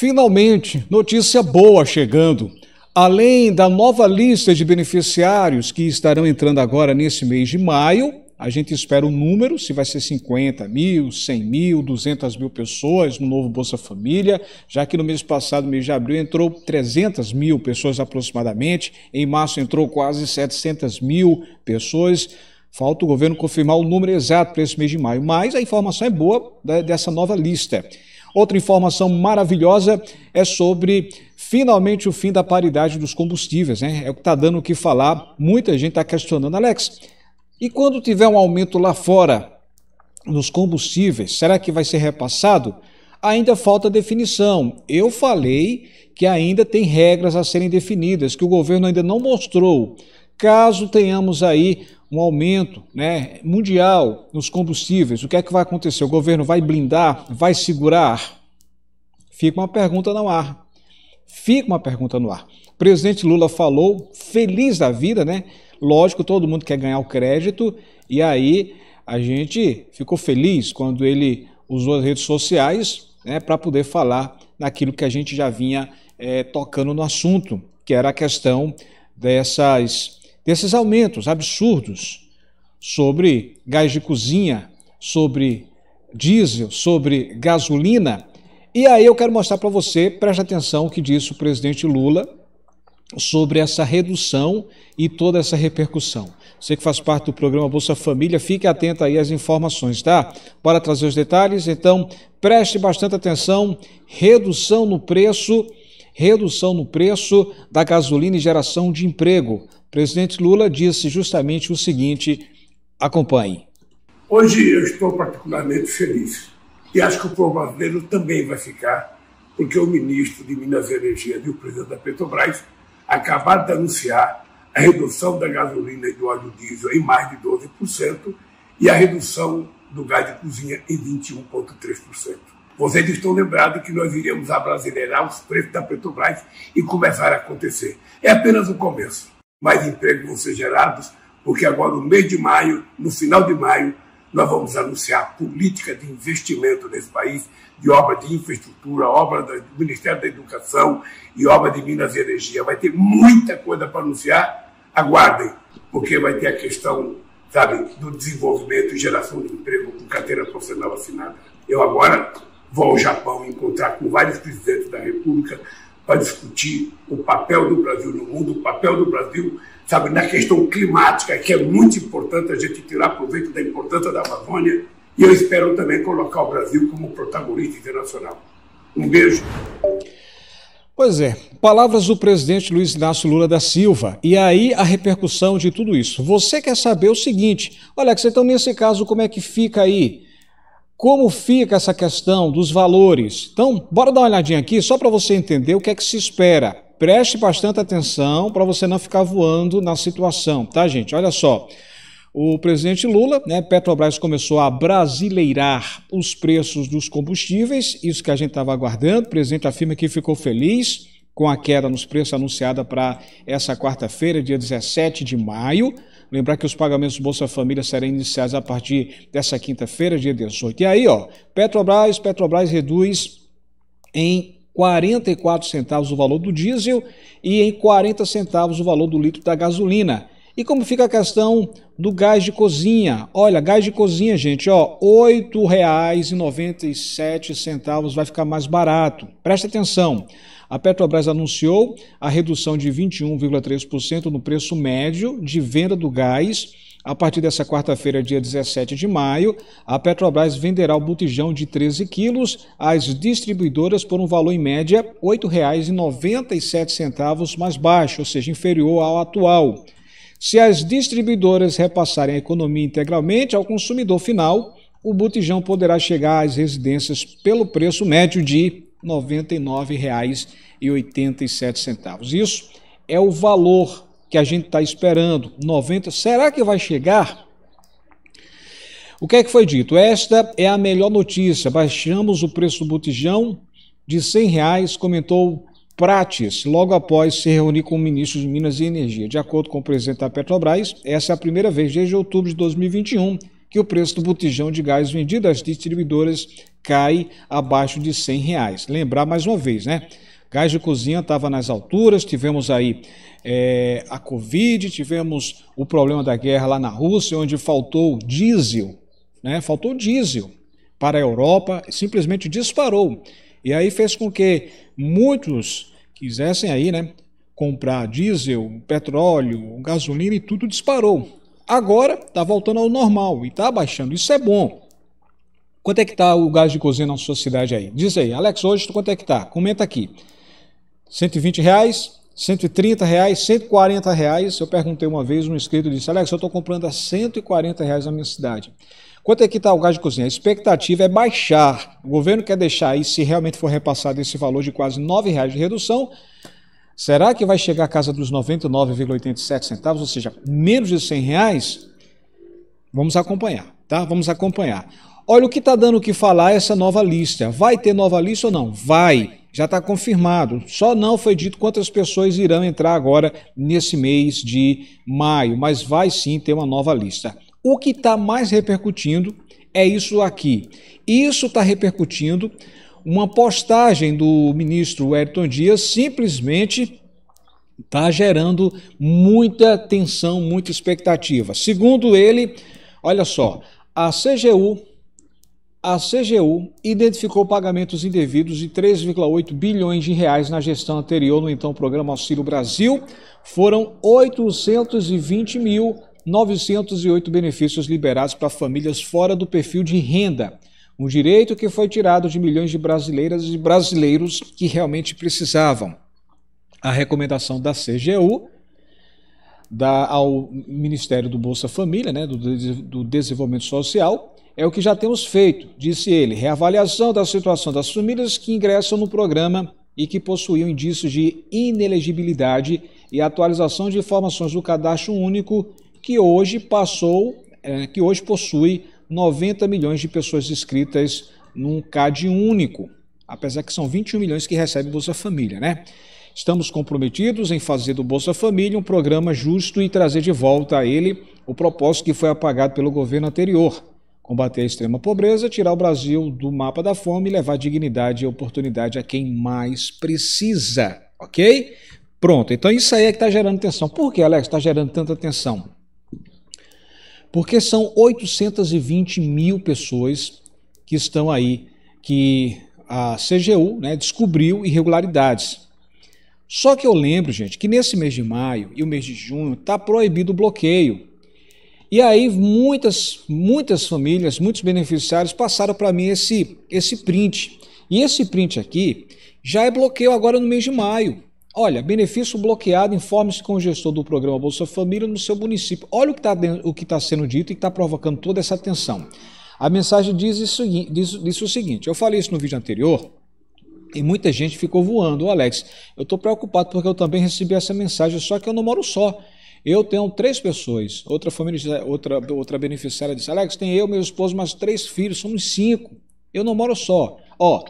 Finalmente, notícia boa chegando. Além da nova lista de beneficiários que estarão entrando agora nesse mês de maio, a gente espera o um número, se vai ser 50 mil, 100 mil, 200 mil pessoas no novo Bolsa Família, já que no mês passado, mês de abril, entrou 300 mil pessoas aproximadamente, em março entrou quase 700 mil pessoas. Falta o governo confirmar o número exato para esse mês de maio, mas a informação é boa né, dessa nova lista. Outra informação maravilhosa é sobre finalmente o fim da paridade dos combustíveis, né? É o que está dando o que falar. Muita gente está questionando, Alex. E quando tiver um aumento lá fora nos combustíveis, será que vai ser repassado? Ainda falta definição. Eu falei que ainda tem regras a serem definidas, que o governo ainda não mostrou. Caso tenhamos aí um aumento né, mundial nos combustíveis, o que é que vai acontecer? O governo vai blindar? Vai segurar? Fica uma pergunta no ar. Fica uma pergunta no ar. O presidente Lula falou, feliz da vida, né? Lógico, todo mundo quer ganhar o crédito, e aí a gente ficou feliz quando ele usou as redes sociais né, para poder falar naquilo que a gente já vinha é, tocando no assunto, que era a questão dessas desses aumentos absurdos sobre gás de cozinha, sobre diesel, sobre gasolina. E aí eu quero mostrar para você, preste atenção o que disse o presidente Lula sobre essa redução e toda essa repercussão. Você que faz parte do programa Bolsa Família, fique atento aí às informações, tá? Bora trazer os detalhes? Então, preste bastante atenção, redução no preço, redução no preço da gasolina e geração de emprego presidente Lula disse justamente o seguinte: acompanhe. Hoje eu estou particularmente feliz e acho que o povo brasileiro também vai ficar, porque o ministro de Minas e Energia e o presidente da Petrobras acabaram de anunciar a redução da gasolina e do óleo diesel em mais de 12% e a redução do gás de cozinha em 21,3%. Vocês estão lembrados que nós iremos abrasileirar os preços da Petrobras e começar a acontecer. É apenas o começo mais empregos vão ser gerados, porque agora, no mês de maio, no final de maio, nós vamos anunciar a política de investimento nesse país, de obra de infraestrutura, obra do Ministério da Educação e obra de Minas e Energia. Vai ter muita coisa para anunciar, aguardem, porque vai ter a questão, sabe, do desenvolvimento e geração de emprego com carteira profissional assinada. Eu agora vou ao Japão encontrar com vários presidentes da República para discutir o papel do Brasil no mundo, o papel do Brasil, sabe, na questão climática, que é muito importante a gente tirar proveito da importância da Amazônia. E eu espero também colocar o Brasil como protagonista internacional. Um beijo. Pois é, palavras do presidente Luiz Inácio Lula da Silva. E aí a repercussão de tudo isso. Você quer saber o seguinte: olha, que então nesse caso, como é que fica aí? como fica essa questão dos valores. Então, bora dar uma olhadinha aqui só para você entender o que é que se espera. Preste bastante atenção para você não ficar voando na situação, tá, gente? Olha só. O presidente Lula, né, Petrobras começou a brasileirar os preços dos combustíveis, isso que a gente estava aguardando. O presidente afirma que ficou feliz com a queda nos preços anunciada para essa quarta-feira, dia 17 de maio. Lembrar que os pagamentos do Bolsa Família serão iniciados a partir dessa quinta-feira, dia 18. E aí, ó, Petrobras, Petrobras reduz em 44 centavos o valor do diesel e em 40 centavos o valor do litro da gasolina. E como fica a questão do gás de cozinha? Olha, gás de cozinha, gente, ó, R$ 8,97 vai ficar mais barato. Presta atenção. A Petrobras anunciou a redução de 21,3% no preço médio de venda do gás. A partir dessa quarta-feira, dia 17 de maio, a Petrobras venderá o botijão de 13 quilos às distribuidoras por um valor em média R$ 8,97 mais baixo, ou seja, inferior ao atual. Se as distribuidoras repassarem a economia integralmente ao consumidor final, o botijão poderá chegar às residências pelo preço médio de 99,87. Isso é o valor que a gente está esperando. 90. Será que vai chegar? O que é que foi dito? Esta é a melhor notícia. Baixamos o preço do botijão de R$ reais, comentou Prates, logo após se reunir com o ministro de Minas e Energia. De acordo com o presidente da Petrobras, essa é a primeira vez desde outubro de 2021 que o preço do botijão de gás vendido às distribuidoras cai abaixo de R$ reais. Lembrar mais uma vez, né? Gás de cozinha estava nas alturas, tivemos aí é, a Covid, tivemos o problema da guerra lá na Rússia, onde faltou diesel, né? Faltou diesel para a Europa, simplesmente disparou. E aí fez com que muitos quisessem aí, né? Comprar diesel, petróleo, gasolina e tudo disparou. Agora está voltando ao normal e está baixando. Isso é bom. Quanto é que está o gás de cozinha na sua cidade aí? Diz aí, Alex, hoje quanto é que está? Comenta aqui. 120 reais, 130 reais, 140 reais. Eu perguntei uma vez, um inscrito disse, Alex, eu estou comprando a 140 reais na minha cidade. Quanto é que está o gás de cozinha? A expectativa é baixar. O governo quer deixar aí, se realmente for repassado esse valor de quase 9 reais de redução, Será que vai chegar à casa dos 99,87 centavos, ou seja, menos de 100 reais? Vamos acompanhar, tá? Vamos acompanhar. Olha o que está dando o que falar é essa nova lista. Vai ter nova lista ou não? Vai, já está confirmado. Só não foi dito quantas pessoas irão entrar agora nesse mês de maio, mas vai sim ter uma nova lista. O que está mais repercutindo é isso aqui. Isso está repercutindo uma postagem do ministro Wellington Dias simplesmente está gerando muita tensão, muita expectativa. Segundo ele, olha só, a CGU a CGU identificou pagamentos indevidos de 3,8 bilhões de reais na gestão anterior no então programa Auxílio Brasil. Foram 820 mil 908 benefícios liberados para famílias fora do perfil de renda. Um direito que foi tirado de milhões de brasileiras e brasileiros que realmente precisavam. A recomendação da CGU da, ao Ministério do Bolsa Família, né, do, do Desenvolvimento Social, é o que já temos feito, disse ele. Reavaliação da situação das famílias que ingressam no programa e que possuíam indícios de inelegibilidade e atualização de informações do cadastro único que hoje passou, eh, que hoje possui 90 milhões de pessoas inscritas num CAD único, apesar que são 21 milhões que recebem Bolsa Família, né? Estamos comprometidos em fazer do Bolsa Família um programa justo e trazer de volta a ele o propósito que foi apagado pelo governo anterior: combater a extrema pobreza, tirar o Brasil do mapa da fome e levar dignidade e oportunidade a quem mais precisa, ok? Pronto, então isso aí é que está gerando tensão. Por que, Alex, está gerando tanta tensão? porque são 820 mil pessoas que estão aí, que a CGU né, descobriu irregularidades. Só que eu lembro, gente, que nesse mês de maio e o mês de junho está proibido o bloqueio. E aí muitas, muitas famílias, muitos beneficiários passaram para mim esse, esse print. E esse print aqui já é bloqueio agora no mês de maio. Olha, benefício bloqueado, informe-se com o gestor do programa Bolsa Família no seu município. Olha o que está tá sendo dito e que está provocando toda essa atenção. A mensagem diz, isso, diz, diz o seguinte: eu falei isso no vídeo anterior, e muita gente ficou voando. Ô Alex, eu estou preocupado porque eu também recebi essa mensagem, só que eu não moro só. Eu tenho três pessoas. Outra família, outra, outra beneficiária disse: Alex, tem eu, meu esposo, mais três filhos, somos cinco. Eu não moro só. Ó,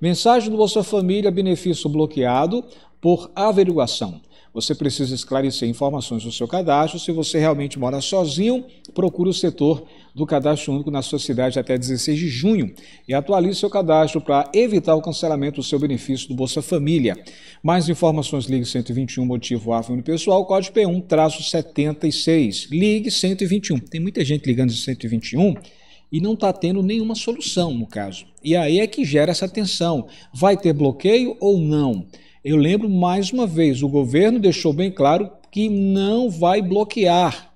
mensagem do Bolsa Família, benefício bloqueado por averiguação. Você precisa esclarecer informações do seu cadastro. Se você realmente mora sozinho, procure o setor do cadastro único na sua cidade até 16 de junho e atualize seu cadastro para evitar o cancelamento do seu benefício do Bolsa Família. Mais informações, ligue 121, motivo AFA Pessoal, código P1-76. Ligue 121. Tem muita gente ligando de 121 e não está tendo nenhuma solução no caso. E aí é que gera essa tensão. Vai ter bloqueio ou não? Eu lembro mais uma vez, o governo deixou bem claro que não vai bloquear.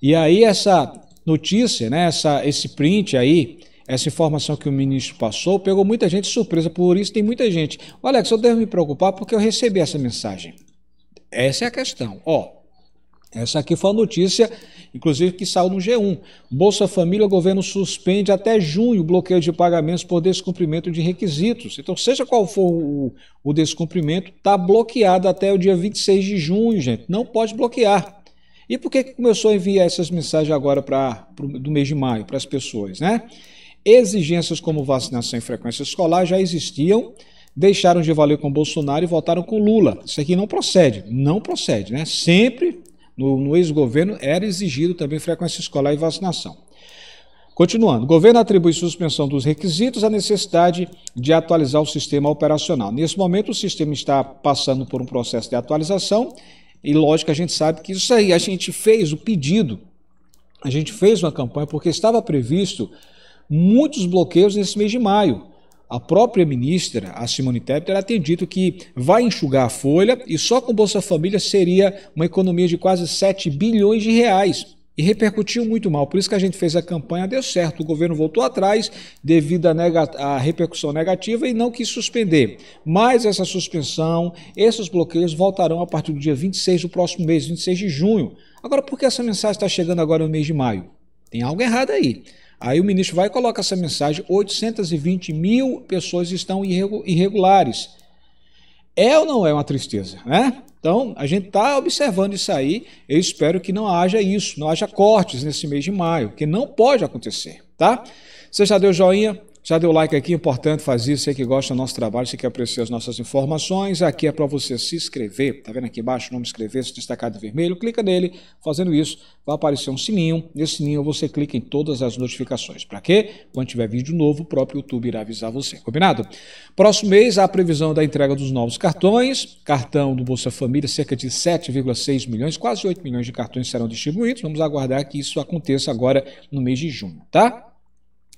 E aí essa notícia, né, essa, esse print aí, essa informação que o ministro passou, pegou muita gente de surpresa. Por isso tem muita gente. Alex, eu devo me preocupar porque eu recebi essa mensagem. Essa é a questão. Ó, essa aqui foi a notícia, inclusive, que saiu no G1. Bolsa Família, o governo suspende até junho o bloqueio de pagamentos por descumprimento de requisitos. Então, seja qual for o, o descumprimento, está bloqueado até o dia 26 de junho, gente. Não pode bloquear. E por que, que começou a enviar essas mensagens agora para do mês de maio para as pessoas, né? Exigências como vacinação em frequência escolar já existiam, deixaram de valer com Bolsonaro e votaram com Lula. Isso aqui não procede, não procede, né? Sempre no, no ex-governo era exigido também frequência escolar e vacinação. Continuando, o governo atribui suspensão dos requisitos à necessidade de atualizar o sistema operacional. Nesse momento, o sistema está passando por um processo de atualização e, lógico, a gente sabe que isso aí, a gente fez o pedido, a gente fez uma campanha porque estava previsto muitos bloqueios nesse mês de maio. A própria ministra, a Simone Tebet, ela tem dito que vai enxugar a folha e só com Bolsa Família seria uma economia de quase 7 bilhões de reais. E repercutiu muito mal. Por isso que a gente fez a campanha, deu certo. O governo voltou atrás devido à, à repercussão negativa e não quis suspender. Mas essa suspensão, esses bloqueios voltarão a partir do dia 26 do próximo mês, 26 de junho. Agora, por que essa mensagem está chegando agora no mês de maio? Tem algo errado aí. Aí o ministro vai e coloca essa mensagem: 820 mil pessoas estão irregulares. É ou não é uma tristeza, né? Então, a gente está observando isso aí. Eu espero que não haja isso, não haja cortes nesse mês de maio, que não pode acontecer, tá? Você já deu joinha? Já deu like aqui, importante fazer isso. Você que gosta do nosso trabalho, você que aprecia as nossas informações. Aqui é para você se inscrever. Está vendo aqui embaixo o nome inscrever, se destacado de vermelho. Clica nele. Fazendo isso, vai aparecer um sininho. Nesse sininho você clica em todas as notificações. Para quê? Quando tiver vídeo novo, o próprio YouTube irá avisar você. Combinado? Próximo mês, a previsão da entrega dos novos cartões. Cartão do Bolsa Família, cerca de 7,6 milhões, quase 8 milhões de cartões serão distribuídos. Vamos aguardar que isso aconteça agora no mês de junho, tá?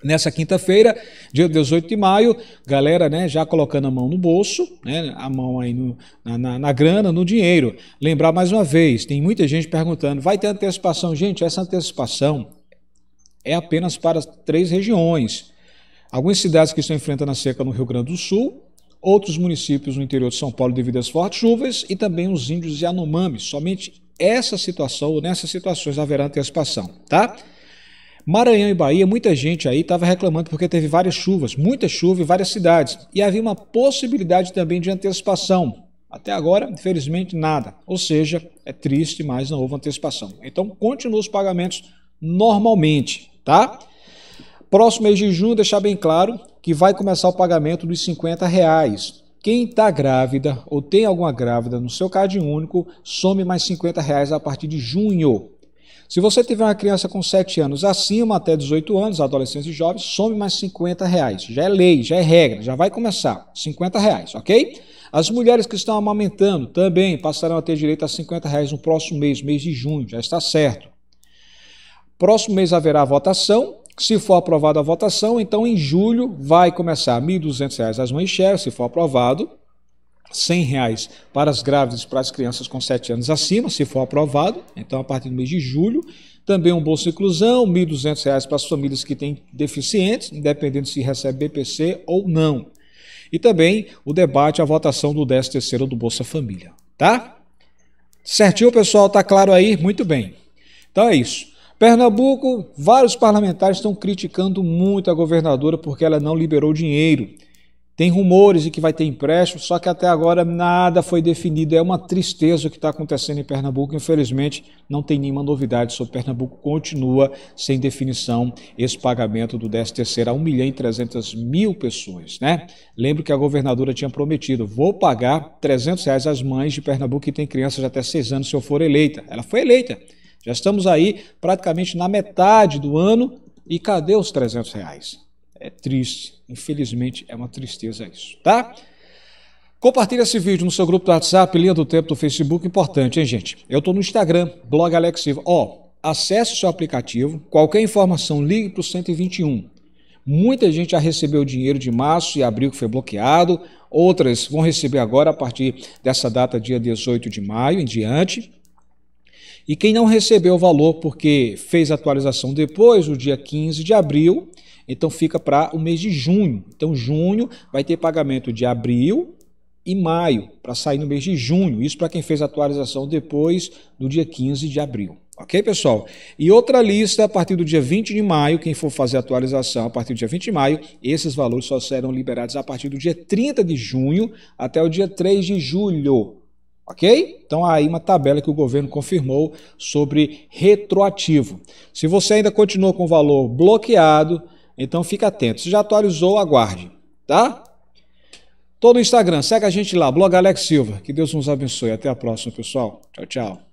Nessa quinta-feira, dia 18 de maio, galera né, já colocando a mão no bolso, né, a mão aí no, na, na, grana, no dinheiro. Lembrar mais uma vez, tem muita gente perguntando, vai ter antecipação? Gente, essa antecipação é apenas para três regiões. Algumas cidades que estão enfrentando a seca no Rio Grande do Sul, outros municípios no interior de São Paulo devido às fortes chuvas e também os índios Yanomami. Somente essa situação ou nessas situações haverá antecipação, tá? Maranhão e Bahia, muita gente aí estava reclamando porque teve várias chuvas, muita chuva em várias cidades. E havia uma possibilidade também de antecipação. Até agora, infelizmente, nada. Ou seja, é triste, mas não houve antecipação. Então, continuam os pagamentos normalmente, tá? Próximo mês de junho, deixar bem claro que vai começar o pagamento dos 50 reais. Quem está grávida ou tem alguma grávida no seu único, some mais 50 reais a partir de junho. Se você tiver uma criança com 7 anos acima, até 18 anos, adolescentes e jovens, some mais 50 reais. Já é lei, já é regra, já vai começar. 50 reais, ok? As mulheres que estão amamentando também passarão a ter direito a 50 reais no próximo mês, mês de junho, já está certo. Próximo mês haverá votação. Se for aprovada a votação, então em julho vai começar R$ 1.200 as mães share, se for aprovado, 100 reais para as grávidas, para as crianças com 7 anos acima, se for aprovado, então a partir do mês de julho. Também um bolso inclusão, R$ 1.200 para as famílias que têm deficientes, independente se recebe BPC ou não. E também o debate, a votação do 13º do Bolsa Família, tá? Certinho, pessoal? Tá claro aí? Muito bem. Então é isso. Pernambuco, vários parlamentares estão criticando muito a governadora porque ela não liberou dinheiro. Tem rumores de que vai ter empréstimo, só que até agora nada foi definido. É uma tristeza o que está acontecendo em Pernambuco. Infelizmente, não tem nenhuma novidade sobre Pernambuco. Continua sem definição esse pagamento do 13 a 1 milhão e 300 mil pessoas. Né? Lembro que a governadora tinha prometido, vou pagar 300 reais às mães de Pernambuco que têm crianças de até 6 anos se eu for eleita. Ela foi eleita. Já estamos aí praticamente na metade do ano e cadê os 300 reais? É triste, infelizmente é uma tristeza isso, tá? Compartilhe esse vídeo no seu grupo do WhatsApp, linha do tempo do Facebook, importante, hein, gente? Eu estou no Instagram, blog Alex Silva. Ó, acesse o seu aplicativo, qualquer informação, ligue para o 121. Muita gente já recebeu o dinheiro de março e abril que foi bloqueado, outras vão receber agora a partir dessa data, dia 18 de maio em diante. E quem não recebeu o valor porque fez atualização depois, o dia 15 de abril, então fica para o mês de junho. Então, junho vai ter pagamento de abril e maio, para sair no mês de junho. Isso para quem fez atualização depois do dia 15 de abril. Ok, pessoal? E outra lista, a partir do dia 20 de maio, quem for fazer atualização a partir do dia 20 de maio, esses valores só serão liberados a partir do dia 30 de junho até o dia 3 de julho. Ok? Então aí uma tabela que o governo confirmou sobre retroativo. Se você ainda continua com o valor bloqueado, então fica atento. Se já atualizou, aguarde, tá? Todo o Instagram, segue a gente lá, blog Alex Silva. Que Deus nos abençoe. Até a próxima, pessoal. Tchau, tchau.